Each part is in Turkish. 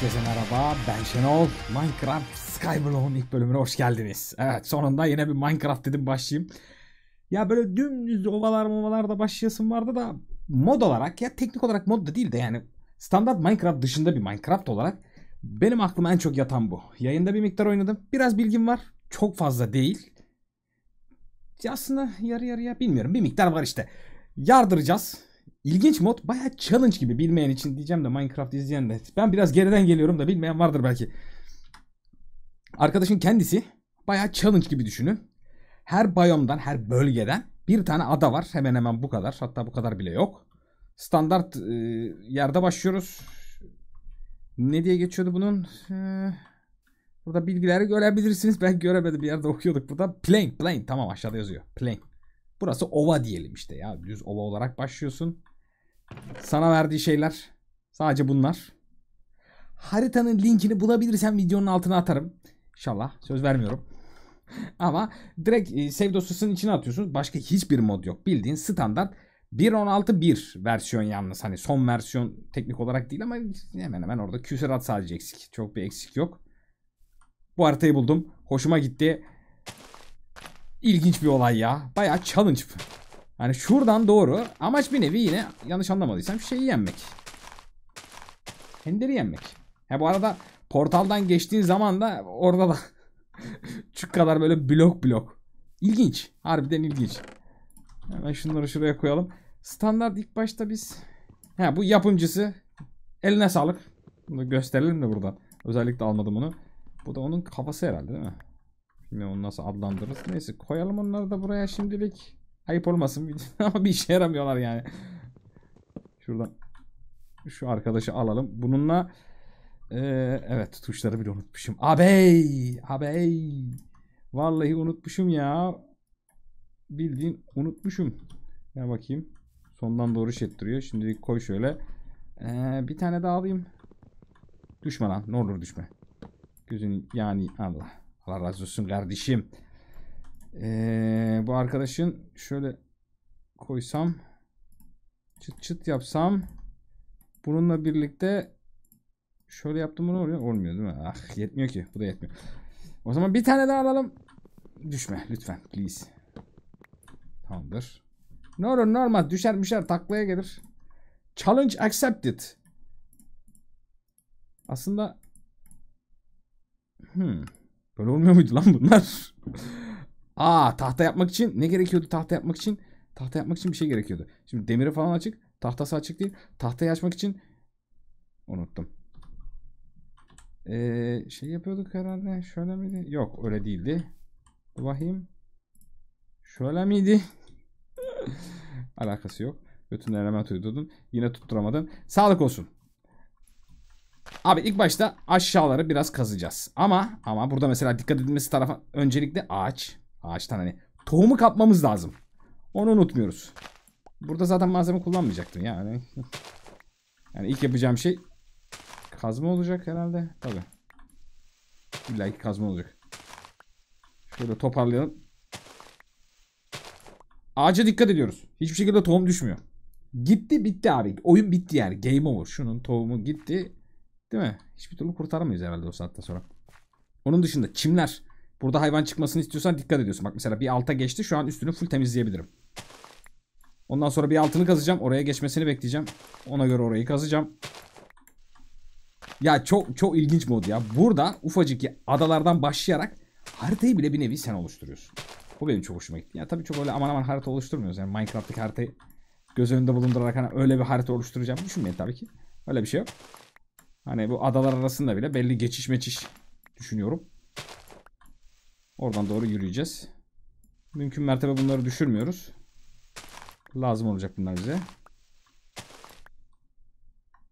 Herkese merhaba, ben Şenol. Minecraft Skyblock'un ilk bölümüne hoş geldiniz. Evet, sonunda yine bir Minecraft dedim başlayayım. Ya böyle dümdüz ovalar movalar da başlayasım vardı da mod olarak ya teknik olarak mod da değil de yani standart Minecraft dışında bir Minecraft olarak benim aklıma en çok yatan bu. Yayında bir miktar oynadım. Biraz bilgim var. Çok fazla değil. Aslında yarı yarıya bilmiyorum. Bir miktar var işte. Yardıracağız. İlginç mod baya challenge gibi bilmeyen için diyeceğim de Minecraft izleyen de. Ben biraz geriden geliyorum da bilmeyen vardır belki. Arkadaşın kendisi baya challenge gibi düşünün. Her bayomdan, her bölgeden bir tane ada var. Hemen hemen bu kadar. Hatta bu kadar bile yok. Standart e, yerde başlıyoruz. Ne diye geçiyordu bunun? Ee, burada bilgileri görebilirsiniz. Ben göremedim. Bir yerde okuyorduk burada. Plain, plain. Tamam aşağıda yazıyor. Plain. Burası ova diyelim işte ya. Düz ova olarak başlıyorsun. Sana verdiği şeyler sadece bunlar. Haritanın linkini bulabilirsem videonun altına atarım. İnşallah söz vermiyorum. Ama direkt e, save dosyasının içine atıyorsunuz. Başka hiçbir mod yok. Bildiğin standart 1.16.1 versiyon yalnız. Hani son versiyon teknik olarak değil ama hemen hemen orada küsurat sadece eksik. Çok bir eksik yok. Bu haritayı buldum. Hoşuma gitti. İlginç bir olay ya. Bayağı challenge. Yani şuradan doğru. Amaç bir nevi yine yanlış anlamadıysam şeyi yenmek. Henderi yenmek. He bu arada portaldan geçtiğin zaman da orada da şu kadar böyle blok blok. İlginç. Harbiden ilginç. Hemen şunları şuraya koyalım. Standart ilk başta biz he bu yapımcısı eline sağlık. Bunu gösterelim de burada. Özellikle almadım onu. Bu da onun kafası herhalde değil mi? Bilmiyorum onu nasıl adlandırırız. Neyse koyalım onları da buraya şimdilik. Ayıp olmasın ama bir işe yaramıyorlar yani. Şuradan şu arkadaşı alalım. Bununla ee, evet tuşları bile unutmuşum. Abey! Abey! Vallahi unutmuşum ya. Bildiğin unutmuşum. Ya bakayım. Sondan doğru şey duruyor. Şimdi koy şöyle. Ee, bir tane daha alayım. Düşme lan. Ne olur düşme. Gözün yani Allah. Allah razı olsun kardeşim. Ee, bu arkadaşın şöyle koysam çıt çıt yapsam bununla birlikte şöyle yaptım bunu oluyor. Olmuyor değil mi? Ah yetmiyor ki. Bu da yetmiyor. O zaman bir tane daha alalım. Düşme lütfen. Please. Tamamdır. Ne olur ne Düşer düşer taklaya gelir. Challenge accepted. Aslında hmm. Böyle olmuyor muydu lan bunlar? Aa tahta yapmak için ne gerekiyordu tahta yapmak için? Tahta yapmak için bir şey gerekiyordu. Şimdi demiri falan açık. Tahtası açık değil. Tahtayı açmak için unuttum. Ee, şey yapıyorduk herhalde. Şöyle miydi? Yok öyle değildi. Vahim. Şöyle miydi? Alakası yok. Bütün element uydurdun. Yine tutturamadın. Sağlık olsun. Abi ilk başta aşağıları biraz kazacağız. Ama ama burada mesela dikkat edilmesi tarafa öncelikle ağaç. Ağaçtan hani tohumu kapmamız lazım. Onu unutmuyoruz. Burada zaten malzeme kullanmayacaktım yani. yani ilk yapacağım şey kazma olacak herhalde. Tabi. İlla ki kazma olacak. Şöyle toparlayalım. Ağaca dikkat ediyoruz. Hiçbir şekilde tohum düşmüyor. Gitti bitti abi. Oyun bitti yani. Game over. Şunun tohumu gitti. Değil mi? Hiçbir türlü kurtaramayız herhalde o saatte sonra. Onun dışında çimler. Burada hayvan çıkmasını istiyorsan dikkat ediyorsun. Bak mesela bir alta geçti. Şu an üstünü full temizleyebilirim. Ondan sonra bir altını kazacağım. Oraya geçmesini bekleyeceğim. Ona göre orayı kazacağım. Ya çok çok ilginç mod ya. Burada ufacık adalardan başlayarak haritayı bile bir nevi sen oluşturuyorsun. Bu benim çok hoşuma gitti. Ya tabii çok öyle aman aman harita oluşturmuyoruz. Yani Minecraft'taki haritayı göz önünde bulundurarak hani öyle bir harita oluşturacağım düşünmeyin tabii ki. Öyle bir şey yok. Hani bu adalar arasında bile belli geçiş meçiş düşünüyorum. Oradan doğru yürüyeceğiz. Mümkün mertebe bunları düşürmüyoruz. Lazım olacak bunlar bize.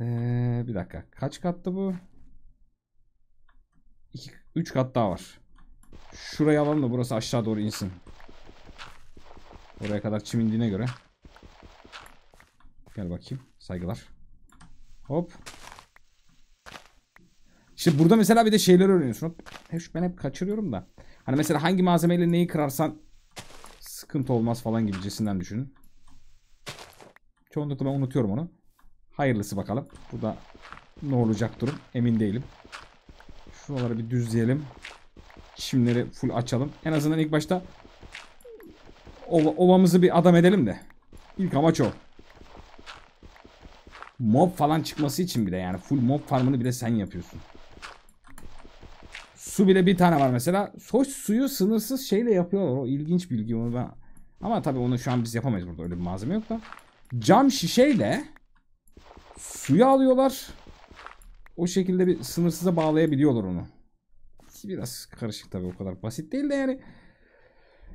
Ee, bir dakika. Kaç katlı bu? 3 kat daha var. Şurayı alalım da burası aşağı doğru insin. Oraya kadar çim indiğine göre. Gel bakayım. Saygılar. Hop. Şimdi burada mesela bir de şeyler öğreniyorsun. Hop. Ben hep kaçırıyorum da. Hani mesela hangi malzemeyle neyi kırarsan sıkıntı olmaz falan gibicesinden düşünün. Çoğunlukla ben unutuyorum onu. Hayırlısı bakalım. Bu da ne olacak durum emin değilim. Şuraları bir düzleyelim. Çimleri full açalım. En azından ilk başta ova, ovamızı bir adam edelim de. İlk amaç o. Mob falan çıkması için bile yani full mob farmını bile sen yapıyorsun. Su bile bir tane var mesela. Hoş suyu sınırsız şeyle yapıyorlar. O ilginç bilgi onu ben. Ama tabii onu şu an biz yapamayız burada. Öyle bir malzeme yok da. Cam şişeyle suyu alıyorlar. O şekilde bir sınırsıza bağlayabiliyorlar onu. Biraz karışık tabii o kadar basit değil de yani.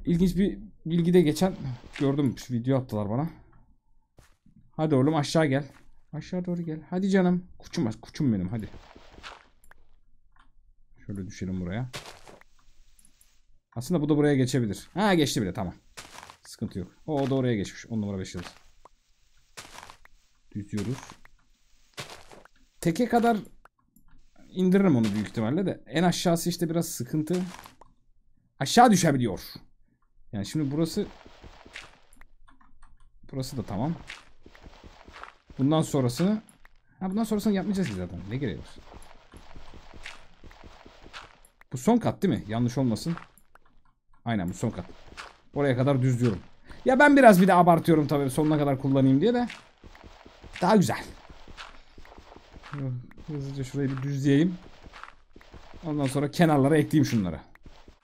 İlginç bir bilgi de geçen gördüm. Şu video attılar bana. Hadi oğlum aşağı gel. Aşağı doğru gel. Hadi canım. Kuçum var. Kuçum benim hadi. Şöyle düşelim buraya. Aslında bu da buraya geçebilir. Ha geçti bile tamam. Sıkıntı yok. O da oraya geçmiş. 10 numara 5 yıldız. Düzüyoruz. Teke kadar indiririm onu büyük ihtimalle de. En aşağısı işte biraz sıkıntı. Aşağı düşebiliyor. Yani şimdi burası Burası da tamam. Bundan sonrasını, ha bundan sonrasını yapmayacağız ki zaten. Ne gereği bu son kat değil mi? Yanlış olmasın. Aynen bu son kat. Oraya kadar düz diyorum. Ya ben biraz bir de abartıyorum tabii sonuna kadar kullanayım diye de. Daha güzel. Hızlıca şurayı bir düzleyeyim. Ondan sonra kenarlara ekleyeyim şunları.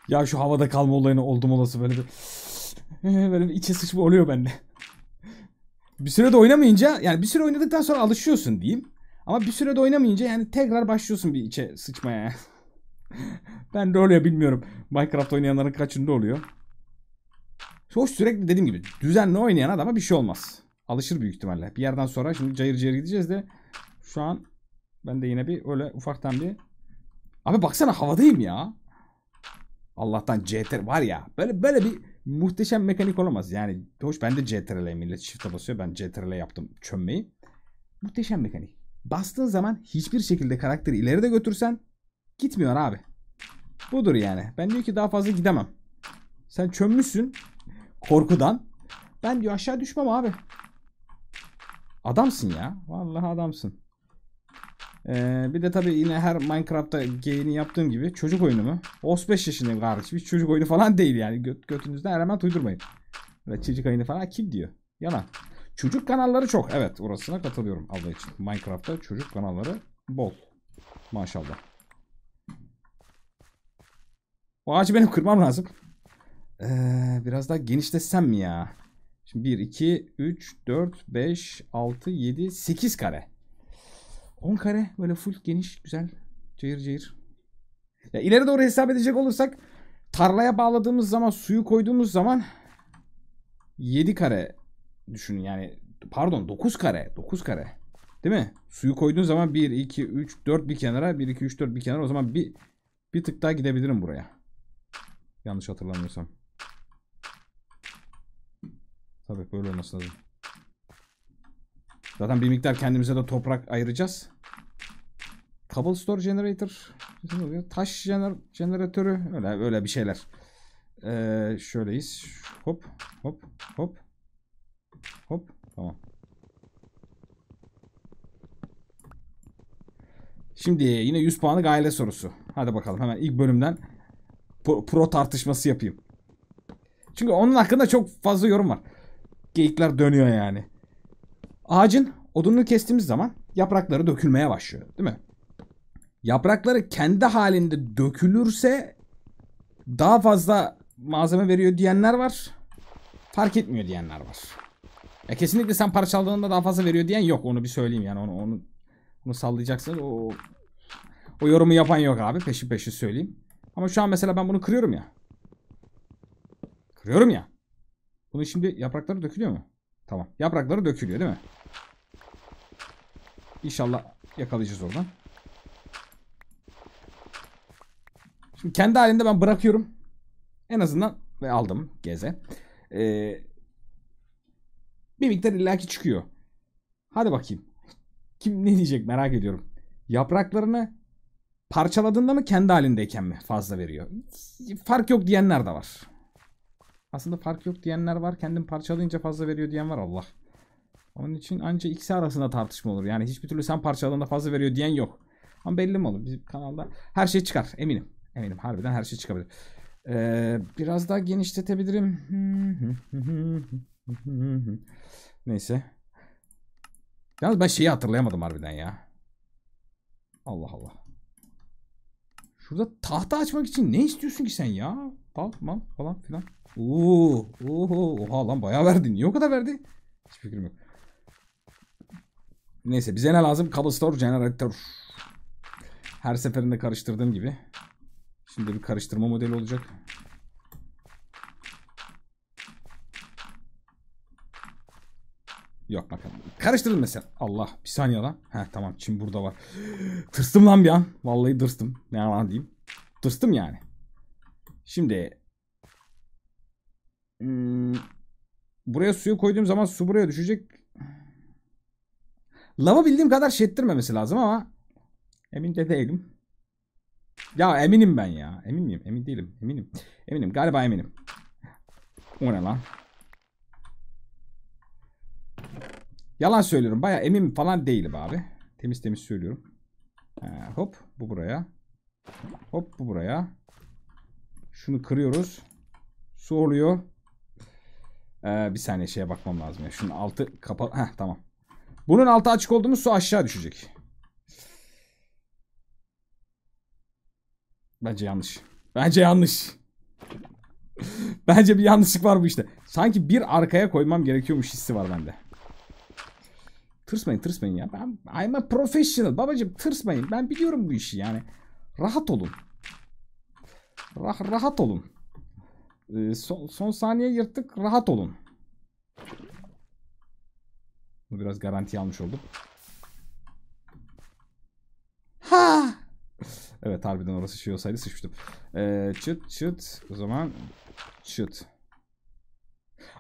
Ya şu havada kalma olayını oldum olası böyle bir... böyle bir içe sıçma oluyor bende. bir süre de oynamayınca yani bir süre oynadıktan sonra alışıyorsun diyeyim. Ama bir süre de oynamayınca yani tekrar başlıyorsun bir içe sıçmaya ben de öyle bilmiyorum. Minecraft oynayanların kaçında oluyor. Hoş sürekli dediğim gibi düzenli oynayan adama bir şey olmaz. Alışır büyük ihtimalle. Bir yerden sonra şimdi cayır cayır gideceğiz de şu an ben de yine bir öyle ufaktan bir Abi baksana havadayım ya. Allah'tan CTR var ya. Böyle böyle bir muhteşem mekanik olamaz. Yani hoş ben de CTRL millet shift'e basıyor. Ben CTRL yaptım çömmeyi. Muhteşem mekanik. Bastığın zaman hiçbir şekilde karakteri ileri de götürsen gitmiyor abi. Budur yani. Ben diyor ki daha fazla gidemem. Sen çömmüşsün korkudan. Ben diyor aşağı düşmem abi. Adamsın ya. Vallahi adamsın. Ee, bir de tabii yine her Minecraft'ta geyini yaptığım gibi çocuk oyunu mu? 35 yaşındayım kardeşim. Hiç çocuk oyunu falan değil yani. Göt, götünüzden hemen uydurmayın. Böyle çocuk oyunu falan kim diyor? Yalan. Çocuk kanalları çok. Evet orasına katılıyorum Allah için. Minecraft'ta çocuk kanalları bol. Maşallah. O ağacı benim kırmam lazım. Ee, biraz daha genişletsem mi ya? Şimdi 1, 2, 3, 4, 5, 6, 7, 8 kare. 10 kare böyle full geniş güzel cayır cayır. Ya ileri doğru hesap edecek olursak tarlaya bağladığımız zaman suyu koyduğumuz zaman 7 kare düşünün yani pardon 9 kare 9 kare değil mi? Suyu koyduğun zaman 1 2 3 4 bir kenara 1 2 3 4 bir kenara o zaman bir bir tık daha gidebilirim buraya. Yanlış hatırlamıyorsam. Tabii böyle olması lazım. Zaten bir miktar kendimize de toprak ayıracağız. Cobble Store Generator. Taş jener jeneratörü. Öyle, öyle bir şeyler. Ee, şöyleyiz. Hop hop hop. Hop. Tamam. Şimdi yine 100 puanlık aile sorusu. Hadi bakalım hemen ilk bölümden pro, tartışması yapayım. Çünkü onun hakkında çok fazla yorum var. Geyikler dönüyor yani. Ağacın odununu kestiğimiz zaman yaprakları dökülmeye başlıyor değil mi? Yaprakları kendi halinde dökülürse daha fazla malzeme veriyor diyenler var. Fark etmiyor diyenler var. Ya kesinlikle sen parçaladığında daha fazla veriyor diyen yok. Onu bir söyleyeyim yani onu onu, onu sallayacaksın. O, o yorumu yapan yok abi. Peşi peşi söyleyeyim. Ama şu an mesela ben bunu kırıyorum ya. Kırıyorum ya. Bunu şimdi yaprakları dökülüyor mu? Tamam. Yaprakları dökülüyor değil mi? İnşallah yakalayacağız oradan. Şimdi kendi halinde ben bırakıyorum. En azından ve aldım geze. Ee, bir miktar illaki çıkıyor. Hadi bakayım. Kim ne diyecek merak ediyorum. Yapraklarını Parçaladığında mı kendi halindeyken mi fazla veriyor? Fark yok diyenler de var. Aslında fark yok diyenler var. Kendim parçalayınca fazla veriyor diyen var Allah. Onun için anca ikisi arasında tartışma olur. Yani hiçbir türlü sen parçaladığında fazla veriyor diyen yok. Ama belli mi olur? Bizim kanalda her şey çıkar. Eminim. Eminim. Harbiden her şey çıkabilir. Ee, biraz daha genişletebilirim. Neyse. Yalnız ben şeyi hatırlayamadım harbiden ya. Allah Allah. Şurada tahta açmak için ne istiyorsun ki sen ya? Tamam falan filan. Oo, oho, oha lan bayağı verdi. Niye o kadar verdi? Hiç fikrim yok. Neyse bize ne lazım? Kabustor generator. Her seferinde karıştırdığım gibi. Şimdi bir karıştırma modeli olacak. Yok bakalım. Karıştırdım mesela. Allah bir saniye lan. Heh tamam Çin burada var. tırstım lan bir an. Vallahi tırstım. Ne yalan diyeyim. Tırstım yani. Şimdi. Hmm, buraya suyu koyduğum zaman su buraya düşecek. Lava bildiğim kadar şey ettirmemesi lazım ama emin de değilim. Ya eminim ben ya. Emin miyim? Emin değilim. Eminim. Eminim. Galiba eminim. O ne lan? Yalan söylüyorum. Baya emin falan değilim abi. Temiz temiz söylüyorum. Ee, hop bu buraya. Hop bu buraya. Şunu kırıyoruz. Su oluyor. Ee, bir saniye şeye bakmam lazım. Ya. Şunun altı kapalı. Heh tamam. Bunun altı açık oldu mu su aşağı düşecek. Bence yanlış. Bence yanlış. Bence bir yanlışlık var bu işte. Sanki bir arkaya koymam gerekiyormuş hissi var bende. Tırsmayın tırsmayın ya. Ben, I'm a professional. Babacım tırsmayın. Ben biliyorum bu işi yani. Rahat olun. Rah rahat olun. Ee, son, son saniye yırttık. Rahat olun. Bu biraz garanti almış olduk. Ha! Evet harbiden orası şey olsaydı sıçmıştım. Ee, çıt çıt. O zaman çıt.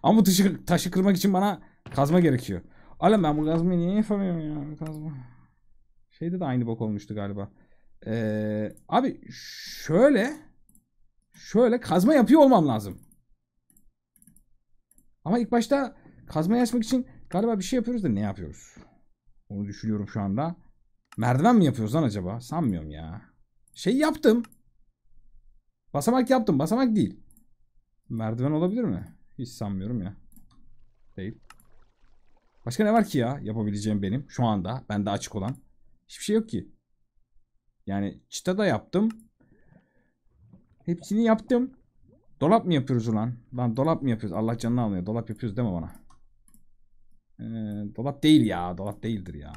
Ama bu taşı, taşı kırmak için bana kazma gerekiyor. Alem ben bu gazmayı niye yapamıyorum ya? Gazma. Şeyde de aynı bok olmuştu galiba. Ee, abi şöyle şöyle kazma yapıyor olmam lazım. Ama ilk başta Kazma açmak için galiba bir şey yapıyoruz da ne yapıyoruz? Onu düşünüyorum şu anda. Merdiven mi yapıyoruz lan acaba? Sanmıyorum ya. Şey yaptım. Basamak yaptım. Basamak değil. Merdiven olabilir mi? Hiç sanmıyorum ya. Değil. Başka ne var ki ya yapabileceğim benim şu anda bende açık olan? Hiçbir şey yok ki. Yani çıta da yaptım. Hepsini yaptım. Dolap mı yapıyoruz ulan? Lan dolap mı yapıyoruz? Allah canını almıyor. Dolap yapıyoruz deme bana. Ee, dolap değil ya. Dolap değildir ya.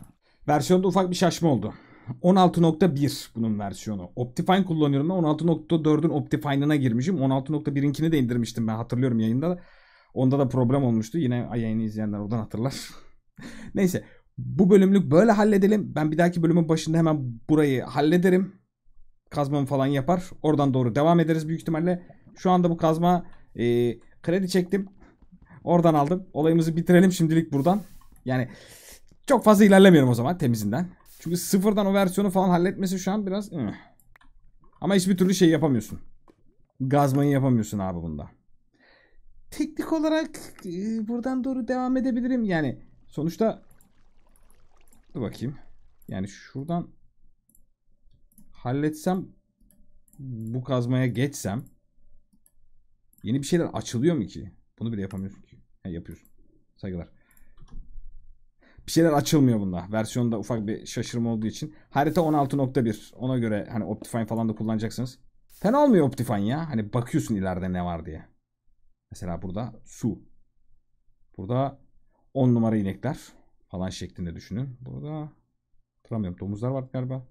Versiyonda ufak bir şaşma oldu. 16.1 bunun versiyonu. Optifine kullanıyorum ben. 16.4'ün Optifine'ına girmişim. 16.1'inkini de indirmiştim ben hatırlıyorum yayında da. Onda da problem olmuştu. Yine yayını izleyenler oradan hatırlar. Neyse bu bölümlük böyle halledelim. Ben bir dahaki bölümün başında hemen burayı hallederim. Kazmamı falan yapar. Oradan doğru devam ederiz büyük ihtimalle. Şu anda bu kazma e, kredi çektim. Oradan aldım. Olayımızı bitirelim şimdilik buradan. Yani çok fazla ilerlemiyorum o zaman temizinden. Çünkü sıfırdan o versiyonu falan halletmesi şu an biraz... Eh. Ama hiçbir türlü şey yapamıyorsun. Gazmayı yapamıyorsun abi bunda teknik olarak e, buradan doğru devam edebilirim. Yani sonuçta dur bakayım. Yani şuradan halletsem bu kazmaya geçsem yeni bir şeyler açılıyor mu ki? Bunu bile yapamıyorsun ki. Ha, yapıyorsun. Saygılar. Bir şeyler açılmıyor bunda. Versiyonda ufak bir şaşırma olduğu için. Harita 16.1. Ona göre hani Optifine falan da kullanacaksınız. Fena olmuyor Optifine ya. Hani bakıyorsun ileride ne var diye. Mesela burada su. Burada 10 numara inekler falan şeklinde düşünün. Burada hatırlamıyorum domuzlar var galiba.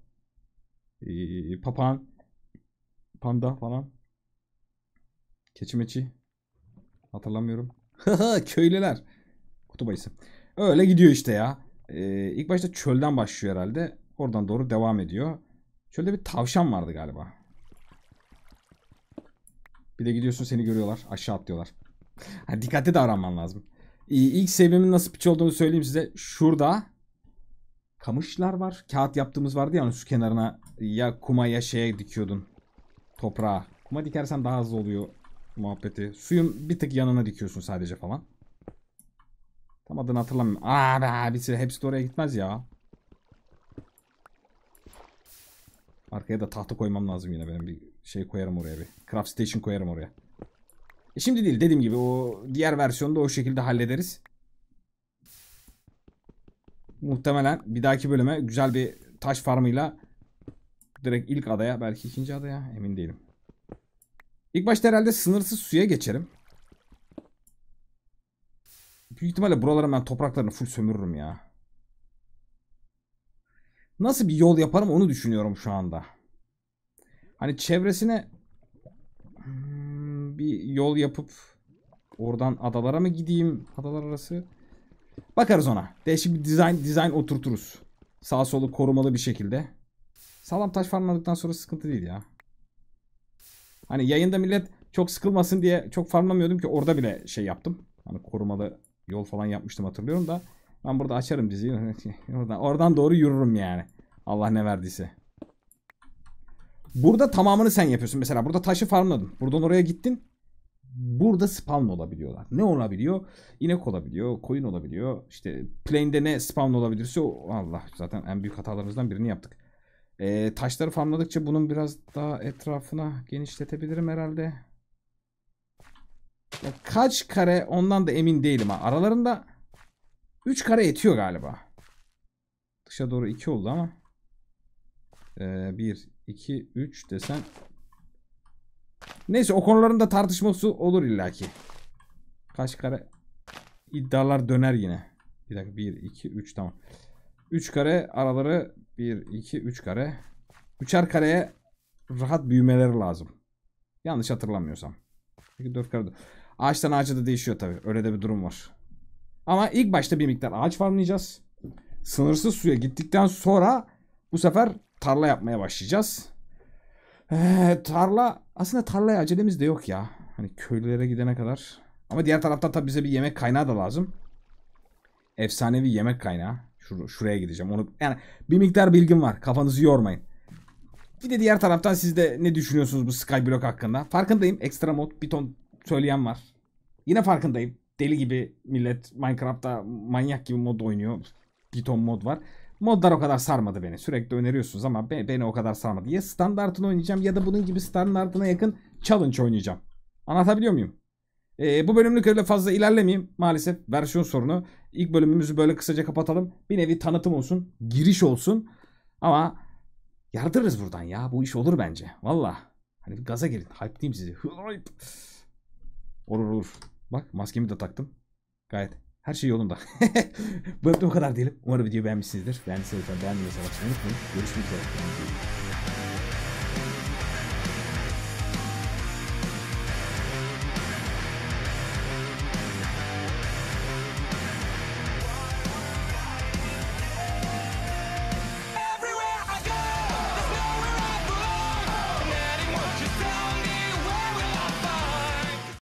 Ee, papağan, panda falan. Keçi meçi. Hatırlamıyorum. Köylüler. Kutup ayısı. Öyle gidiyor işte ya. Ee, ilk başta çölden başlıyor herhalde. Oradan doğru devam ediyor. Çölde bir tavşan vardı galiba. Bir de gidiyorsun seni görüyorlar. Aşağı atlıyorlar. Hani dikkatli davranman lazım. İlk sebebimin nasıl piç olduğunu söyleyeyim size. Şurada kamışlar var. Kağıt yaptığımız vardı ya su kenarına ya kuma ya şeye dikiyordun. Toprağa. Kuma dikersen daha hızlı oluyor muhabbeti. Suyun bir tık yanına dikiyorsun sadece falan. Tam adını hatırlamıyorum. Aa be hepsi, hepsi de oraya gitmez ya. Arkaya da tahta koymam lazım yine benim. Bir şey koyarım oraya bir. Craft station koyarım oraya. E şimdi değil dediğim gibi o diğer versiyonda o şekilde hallederiz. Muhtemelen bir dahaki bölüme güzel bir taş farmıyla direkt ilk adaya belki ikinci adaya emin değilim. İlk başta herhalde sınırsız suya geçerim. Büyük ihtimalle buraların ben topraklarını full sömürürüm ya nasıl bir yol yaparım onu düşünüyorum şu anda. Hani çevresine hmm, bir yol yapıp oradan adalara mı gideyim? Adalar arası. Bakarız ona. Değişik bir design dizayn oturturuz. Sağ solu korumalı bir şekilde. Sağlam taş farmladıktan sonra sıkıntı değil ya. Hani yayında millet çok sıkılmasın diye çok farmlamıyordum ki orada bile şey yaptım. Hani korumalı yol falan yapmıştım hatırlıyorum da. Ben burada açarım diziyi. oradan, oradan doğru yürürüm yani. Allah ne verdiyse. Burada tamamını sen yapıyorsun. Mesela burada taşı farmladın. Buradan oraya gittin. Burada spawn olabiliyorlar. Ne olabiliyor? İnek olabiliyor, koyun olabiliyor. İşte plane'de ne spawn olabilirse o Allah zaten en büyük hatalarımızdan birini yaptık. Ee, taşları farmladıkça bunun biraz daha etrafına genişletebilirim herhalde. Ya kaç kare ondan da emin değilim ha. Aralarında 3 kare yetiyor galiba. Dışa doğru 2 oldu ama. Ee, 1, 2, 3 desen. Neyse o konularında da tartışması olur illaki. Kaç kare iddialar döner yine. Bir dakika 1, 2, 3 tamam. 3 kare araları 1, 2, 3 kare. 3'er kareye rahat büyümeleri lazım. Yanlış hatırlamıyorsam. Çünkü 4 kare. Ağaçtan ağaca da değişiyor tabii. Öyle de bir durum var. Ama ilk başta bir miktar ağaç farmlayacağız. Sınırsız suya gittikten sonra bu sefer tarla yapmaya başlayacağız. Ee, tarla aslında tarlaya acelemiz de yok ya. Hani köylere gidene kadar. Ama diğer tarafta tabi bize bir yemek kaynağı da lazım. Efsanevi yemek kaynağı. Şur şuraya gideceğim. Onu yani bir miktar bilgim var. Kafanızı yormayın. Bir de diğer taraftan siz de ne düşünüyorsunuz bu Skyblock hakkında? Farkındayım. Ekstra mod bir ton söyleyen var. Yine farkındayım deli gibi millet Minecraft'ta manyak gibi mod oynuyor. Bir ton mod var. Modlar o kadar sarmadı beni. Sürekli öneriyorsunuz ama be, beni o kadar sarmadı. Ya standartını oynayacağım ya da bunun gibi standartına yakın challenge oynayacağım. Anlatabiliyor muyum? Ee, bu bölümlük öyle fazla ilerlemeyeyim maalesef. Versiyon sorunu. İlk bölümümüzü böyle kısaca kapatalım. Bir nevi tanıtım olsun. Giriş olsun. Ama yardırırız buradan ya. Bu iş olur bence. Valla. Hani gaza girin. Hype diyeyim sizi. Hype. Olur olur. Bak maskemi de taktım. Gayet her şey yolunda. Bu hafta o kadar diyelim. Umarım video beğenmişsinizdir. Beğendiyseniz lütfen beğenmeyi unutmayın. Görüşmek üzere.